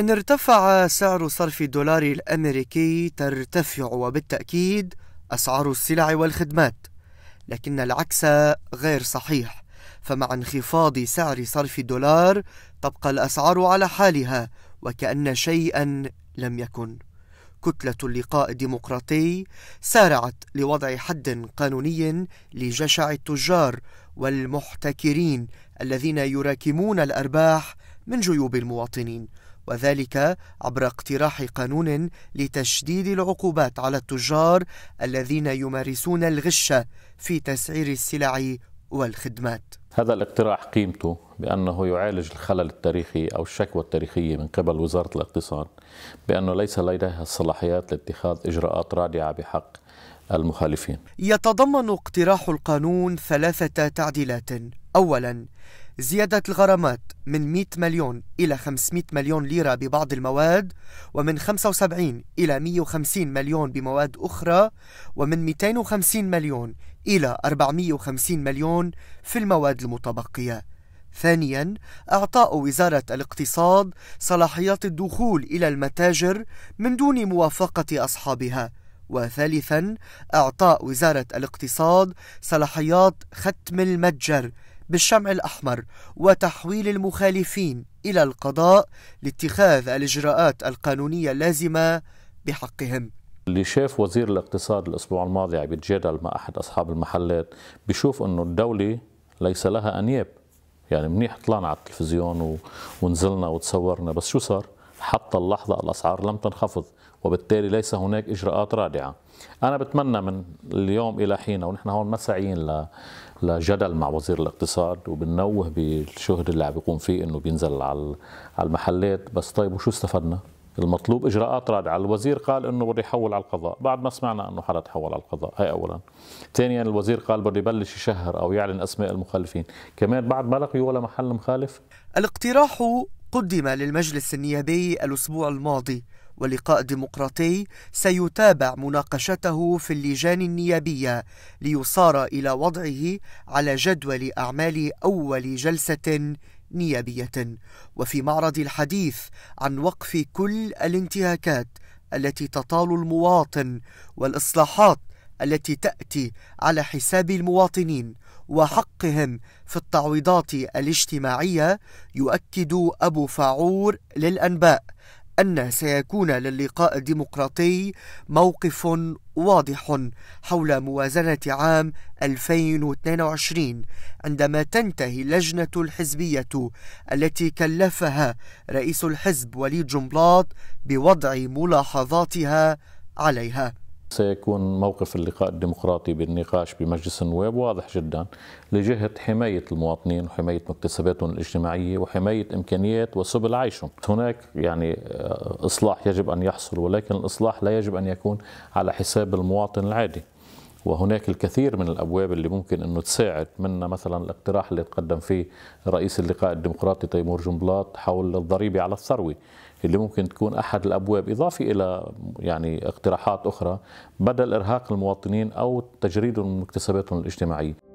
إن ارتفع سعر صرف الدولار الأمريكي ترتفع وبالتأكيد أسعار السلع والخدمات، لكن العكس غير صحيح، فمع انخفاض سعر صرف الدولار تبقى الأسعار على حالها وكأن شيئا لم يكن. كتلة اللقاء الديمقراطي سارعت لوضع حد قانوني لجشع التجار والمحتكرين الذين يراكمون الأرباح من جيوب المواطنين وذلك عبر اقتراح قانون لتشديد العقوبات على التجار الذين يمارسون الغش في تسعير السلع والخدمات. هذا الاقتراح قيمته بأنه يعالج الخلل التاريخي أو الشكوى التاريخية من قبل وزارة الاقتصاد بأنه ليس لديها الصلاحيات لاتخاذ إجراءات رادعة بحق المخالفين. يتضمن اقتراح القانون ثلاثة تعديلات. أولاً زيادة الغرامات من 100 مليون إلى 500 مليون ليرة ببعض المواد ومن 75 إلى 150 مليون بمواد أخرى ومن 250 مليون إلى 450 مليون في المواد المتبقية ثانيا اعطاء وزاره الاقتصاد صلاحيات الدخول الى المتاجر من دون موافقه اصحابها وثالثا اعطاء وزاره الاقتصاد صلاحيات ختم المتجر بالشمع الأحمر وتحويل المخالفين إلى القضاء لاتخاذ الإجراءات القانونية اللازمة بحقهم اللي شاف وزير الاقتصاد الأسبوع الماضي عم يتجادل مع أحد أصحاب المحلات بشوف أنه الدولة ليس لها أنياب يعني منيح طلعنا على التلفزيون ونزلنا وتصورنا بس شو صار؟ حتى اللحظة الأسعار لم تنخفض وبالتالي ليس هناك إجراءات رادعة أنا بتمنى من اليوم إلى حين ونحن هون سعيين لجدل مع وزير الاقتصاد وبنوه بالشهد اللي عم بيقوم فيه انه بينزل على المحلات بس طيب وشو استفدنا؟ المطلوب اجراءات رادعه، الوزير قال انه بده يحول على القضاء، بعد ما سمعنا انه حدا تحول على القضاء، هي اولا. ثانيا الوزير قال بده يبلش يشهر او يعلن اسماء المخالفين، كمان بعد ما لقي ولا محل مخالف. الاقتراح قدم للمجلس النيابي الأسبوع الماضي ولقاء ديمقراطي سيتابع مناقشته في اللجان النيابية ليصار إلى وضعه على جدول أعمال أول جلسة نيابية وفي معرض الحديث عن وقف كل الانتهاكات التي تطال المواطن والإصلاحات التي تأتي على حساب المواطنين وحقهم في التعويضات الاجتماعية يؤكد أبو فاعور للأنباء أن سيكون للقاء الديمقراطي موقف واضح حول موازنة عام 2022 عندما تنتهي اللجنة الحزبية التي كلفها رئيس الحزب وليد جنبلاط بوضع ملاحظاتها عليها سيكون موقف اللقاء الديمقراطي بالنقاش بمجلس النواب واضح جدا لجهة حماية المواطنين وحماية مكتسباتهم الاجتماعية وحماية إمكانيات وسبل عيشهم هناك يعني آه، إصلاح يجب أن يحصل ولكن الإصلاح لا يجب أن يكون على حساب المواطن العادي وهناك الكثير من الابواب اللي ممكن انه تساعد منا مثلا الاقتراح اللي تقدم فيه رئيس اللقاء الديمقراطي تيمور جنبلاط حول الضريبه على الثروه اللي ممكن تكون احد الابواب اضافه الى يعني اقتراحات اخرى بدل ارهاق المواطنين او تجريدهم من مكتسباتهم الاجتماعيه